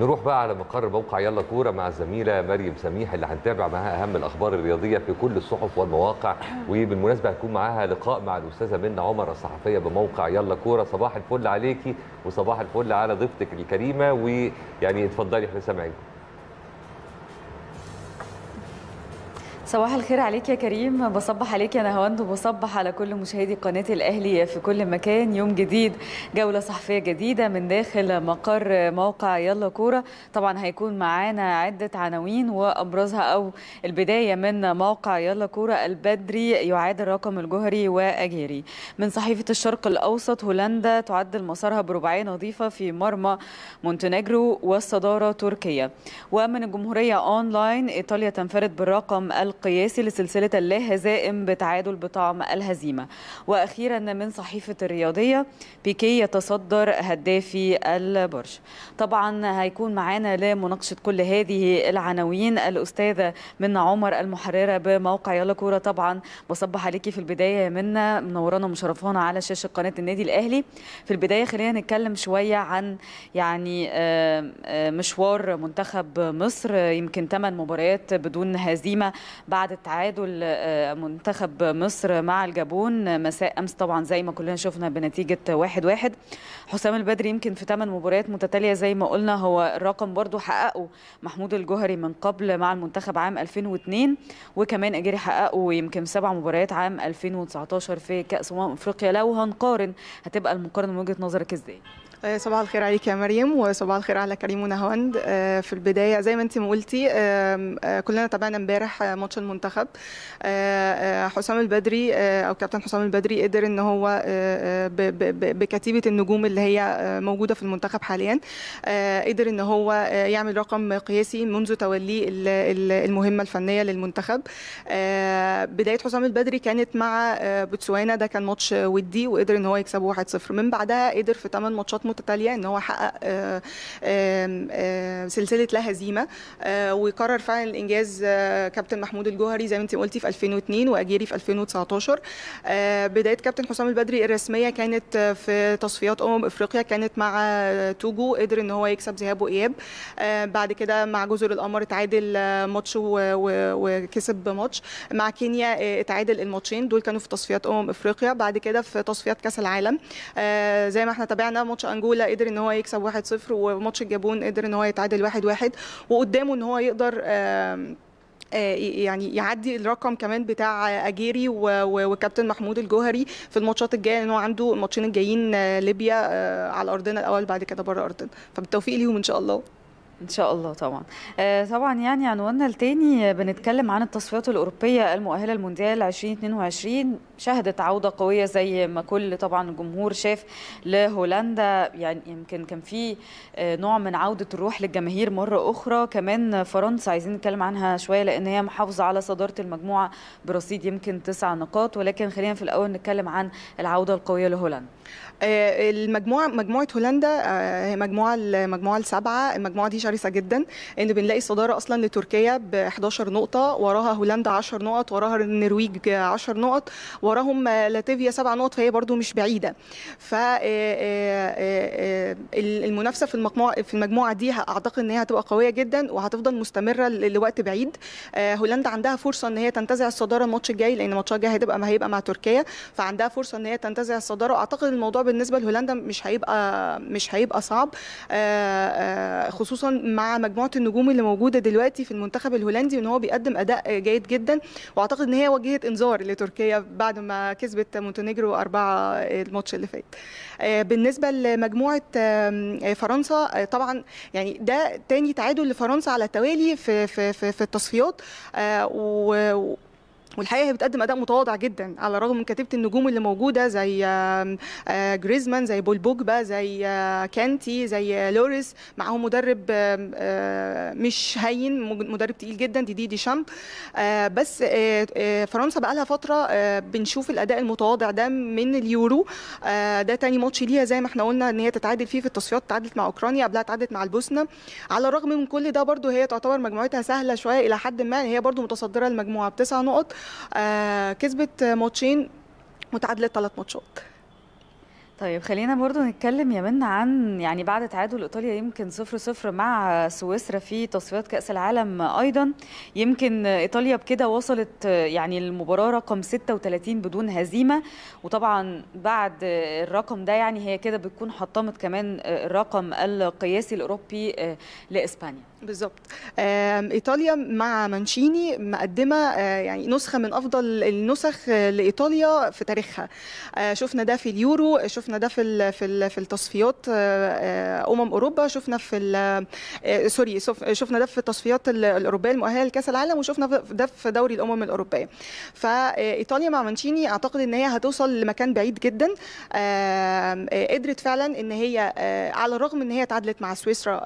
نروح بقى على مقر موقع يلا كوره مع الزميله مريم سميح اللي هنتابع معاها اهم الاخبار الرياضيه في كل الصحف والمواقع وبالمناسبه هيكون معاها لقاء مع الاستاذه منى عمر الصحفيه بموقع يلا كوره صباح الفل عليكي وصباح الفل على ضيفتك الكريمه ويعني اتفضلي احنا سامعينكم صباح الخير عليك يا كريم بصبح عليك يا نهواند وبصبح على كل مشاهدي قناة الأهلي في كل مكان يوم جديد جولة صحفية جديدة من داخل مقر موقع يلا كورة طبعا هيكون معانا عدة عناوين وأبرزها أو البداية من موقع يلا كورة البدري يعاد الرقم الجهري وأجيري من صحيفة الشرق الأوسط هولندا تعدل مسارها برباعية نظيفة في مرمى مونتينيجرو والصدارة تركيا ومن الجمهورية أونلاين إيطاليا تنفرد بالرقم القياسي لسلسلة اللاهزائم بتعادل بطعم الهزيمة وأخيرا من صحيفة الرياضية بيكي يتصدر هدافي البرج طبعا هيكون معانا لمناقشة كل هذه العناوين الأستاذة منا عمر المحررة بموقع يلا كورة طبعا بصبح عليكي في البداية منا منورانا ومشرفانا على شاشة قناة النادي الأهلي في البداية خلينا نتكلم شوية عن يعني آه، آه، مشوار منتخب مصر يمكن 8 مباريات بدون هزيمة بعد تعادل آه، منتخب مصر مع الجابون مساء امس طبعا زي ما كلنا شفنا بنتيجه 1-1 واحد واحد. حسام البدري يمكن في ثمان مباريات متتاليه زي ما قلنا هو الرقم برضو حققه محمود الجوهري من قبل مع المنتخب عام 2002 وكمان اجري حققه يمكن سبع مباريات عام 2019 في كاس امم افريقيا لو هنقارن هتبقى المقارنه من وجهه نظرك ازاي؟ آه، صباح الخير عليك يا مريم وصباح الخير على كريم ونهاوند آه، في البدايه زي ما انت ما قلتي آه، كلنا تابعنا امبارح ماتش المنتخب حسام البدري او كابتن حسام البدري قدر ان هو بكتيبه النجوم اللي هي موجوده في المنتخب حاليا قدر ان هو يعمل رقم قياسي منذ توليه المهمه الفنيه للمنتخب بدايه حسام البدري كانت مع بوتسوانا ده كان ماتش ودي وقدر ان هو يكسبه 1-0 من بعدها قدر في 8 ماتشات متتاليه ان هو حقق آه، آه، آه، سلسله لا هزيمه وقرر فعلا الانجاز كابتن محمود الجوهري زي ما انت قلتي في 2002 واجيري في 2019 بدايه كابتن حسام البدري الرسميه كانت في تصفيات امم افريقيا كانت مع توجو قدر ان هو يكسب ذهاب واياب بعد كده مع جزر القمر اتعادل ماتش وكسب ماتش مع كينيا اتعادل الماتشين دول كانوا في تصفيات امم افريقيا بعد كده في تصفيات كاس العالم زي ما احنا تابعنا ماتش انجولا انجولا قدر ان هو يكسب 1-0 وماتش الجابون قدر ان هو يتعادل 1-1 وقدامه ان هو يقدر آه، يعني يعدي الرقم كمان بتاع اجيري وكابتن محمود الجوهري في الماتشات الجايه لان هو عنده الماتشين الجايين آه، ليبيا آه، على ارضنا الاول بعد كده بره ارضنا فبالتوفيق ليهم ان شاء الله ان شاء الله طبعا آه، طبعا يعني عنواننا الثاني بنتكلم عن التصفيات الاوروبيه المؤهله لمونديال 2022 شهدت عوده قويه زي ما كل طبعا الجمهور شاف لهولندا يعني يمكن كان في آه، نوع من عوده الروح للجماهير مره اخرى كمان فرنسا عايزين نتكلم عنها شويه لان هي محافظه على صداره المجموعه برصيد يمكن تسع نقاط ولكن خلينا في الاول نتكلم عن العوده القويه لهولندا آه، المجموعه مجموعه هولندا هي مجموعه المجموعه السابعه المجموعه دي شرسه جدا ان بنلاقي الصداره اصلا لتركيا ب 11 نقطه وراها هولندا 10 نقط وراها النرويج 10 نقط وراهم لاتفيا 7 نقط فهي برده مش بعيده ف آه، آه، آه، المنافسه في المجموعه في المجموعه دي اعتقد ان هي هتبقى قويه جدا وهتفضل مستمره لوقت بعيد هولندا عندها فرصه ان هي تنتزع الصداره الماتش الجاي لان ماتشها الجاي هتبقى ما هيبقى مع تركيا فعندها فرصه ان هي تنتزع الصداره واعتقد الموضوع بالنسبه لهولندا مش هيبقى مش هيبقى صعب خصوصا مع مجموعه النجوم اللي موجوده دلوقتي في المنتخب الهولندي ان هو بيقدم اداء جيد جدا واعتقد ان هي وجهه انذار لتركيا بعد ما كسبت مونتينيجرو أربعة الماتش اللي فات آه، بالنسبه لمجموعه آه، فرنسا آه، طبعا يعني ده تاني تعادل لفرنسا على التوالي في في في, في التصفيات و والحقيقه هي بتقدم اداء متواضع جدا على الرغم من كتيبه النجوم اللي موجوده زي آه، جريزمان زي بول بوجبا زي آه، كانتي زي آه، لوريس معاهم مدرب مش هين مدرب تقيل جدا دي دي دي شامب بس فرنسا بقى لها فتره بنشوف الاداء المتواضع ده من اليورو ده تاني ماتش ليها زي ما احنا قلنا ان هي تتعادل فيه في التصفيات تعادلت مع اوكرانيا قبلها تعادلت مع البوسنه على الرغم من كل ده برده هي تعتبر مجموعتها سهله شويه الى حد ما هي برده متصدره المجموعه بتسع نقط آه، كسبت ماتشين وتعادلت ثلاث ماتشات طيب خلينا برضو نتكلم يا منا عن يعني بعد تعادل ايطاليا يمكن 0 0 مع سويسرا في تصفيات كاس العالم ايضا يمكن ايطاليا بكده وصلت يعني المباراه رقم 36 بدون هزيمه وطبعا بعد الرقم ده يعني هي كده بتكون حطمت كمان الرقم القياسي الاوروبي آه، لاسبانيا بالظبط ايطاليا مع مانشيني مقدمه آه، يعني نسخه من افضل النسخ لايطاليا في تاريخها آه، شفنا ده في اليورو شفنا ده في في في التصفيات آه، امم اوروبا شفنا في سوري شفنا ده في التصفيات الاوروبيه المؤهله لكاس العالم وشفنا ده في دوري الامم الاوروبيه فايطاليا مع مانشيني اعتقد ان هي هتوصل لمكان بعيد جدا قدرت فعلا ان هي على الرغم ان هي تعادلت مع سويسرا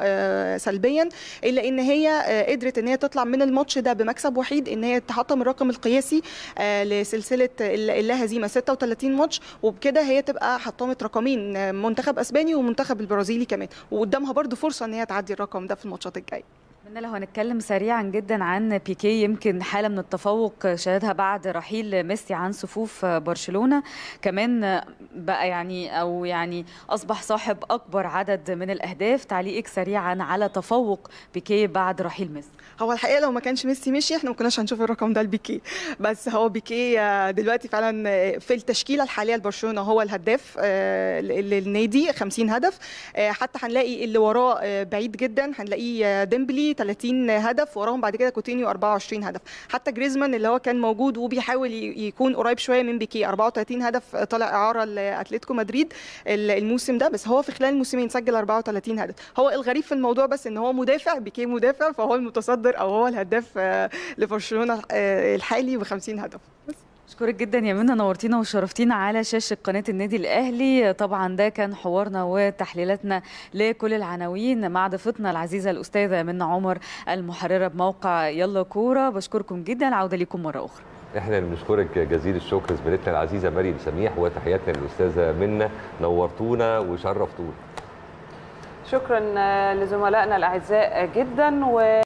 سلبيا الا ان هي آه، قدرت ان هي تطلع من الماتش ده بمكسب وحيد ان هي تحطم الرقم القياسي آه، لسلسله اللا هزيمه 36 ماتش وبكده هي تبقى حطمت رقمين آه، منتخب اسباني ومنتخب البرازيلي كمان وقدامها برضو فرصه ان هي تعدي الرقم ده في الماتشات الجايه اتمنى لو هنتكلم سريعا جدا عن بيكي يمكن حاله من التفوق شهدها بعد رحيل ميسي عن صفوف برشلونه كمان بقى يعني او يعني اصبح صاحب اكبر عدد من الاهداف تعليقك سريعا على تفوق بيكي بعد رحيل ميسي هو الحقيقه لو ما كانش ميسي مشي احنا ما كناش هنشوف الرقم ده لبيكي بس هو بيكي دلوقتي فعلا في التشكيله الحاليه لبرشلونه هو الهداف آه، للنادي 50 هدف آه، حتى هنلاقي اللي وراه آه، بعيد جدا هنلاقيه ديمبلي 30 هدف وراهم بعد كده كوتينيو 24 هدف حتى جريزمان اللي هو كان موجود وبيحاول يكون قريب شويه من بيكي 34 هدف طلع اعاره لاتلتيكو مدريد الموسم ده بس هو في خلال الموسمين سجل 34 هدف هو الغريب في الموضوع بس ان هو مدافع بيكي مدافع فهو المتصدر او هو الهداف آه، لبرشلونه آه، الحالي ب 50 هدف بس شكرا جدا يا منى نورتينا وشرفتينا على شاشه قناه النادي الاهلي طبعا ده كان حوارنا وتحليلاتنا لكل العناوين مع ضيفتنا العزيزه الاستاذه منى عمر المحرره بموقع يلا كوره بشكركم جدا العوده ليكم مره اخرى احنا اللي بنشكرك جزيل الشكر زميلتنا العزيزه مريم سميح وتحياتنا للاستاذه منى نورتونا وشرفتونا شكرا لزملائنا الاعزاء جدا و